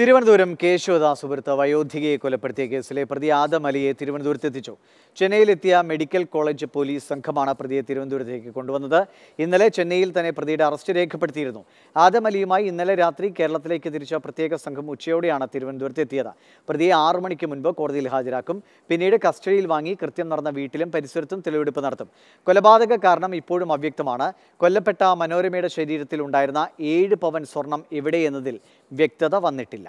തിരുവനന്തപുരം കേശവദാസ് സുഹൃത്ത് വയോധികയെ കൊലപ്പെടുത്തിയ കേസിലെ പ്രതി ആദം അലിയെ തിരുവനന്തപുരത്തെത്തിച്ചു ചെന്നൈയിലെത്തിയ മെഡിക്കൽ കോളേജ് പോലീസ് സംഘമാണ് പ്രതിയെ തിരുവനന്തപുരത്തേക്ക് കൊണ്ടുവന്നത് ഇന്നലെ ചെന്നൈയിൽ തന്നെ പ്രതിയുടെ അറസ്റ്റ് രേഖപ്പെടുത്തിയിരുന്നു ആദം അലിയുമായി ഇന്നലെ രാത്രി കേരളത്തിലേക്ക് തിരിച്ച പ്രത്യേക സംഘം ഉച്ചയോടെയാണ് തിരുവനന്തപുരത്തെത്തിയത് പ്രതിയെ ആറു മണിക്ക് മുൻപ് കോടതിയിൽ ഹാജരാക്കും പിന്നീട് കസ്റ്റഡിയിൽ വാങ്ങി കൃത്യം നടന്ന വീട്ടിലും പരിസരത്തും തെളിവെടുപ്പ് നടത്തും കൊലപാതക കാരണം ഇപ്പോഴും അവ്യക്തമാണ് കൊല്ലപ്പെട്ട മനോരമയുടെ ശരീരത്തിൽ ഉണ്ടായിരുന്ന ഏഴ് പവൻ സ്വർണം എവിടെയെന്നതിൽ വ്യക്തത വന്നിട്ടില്ല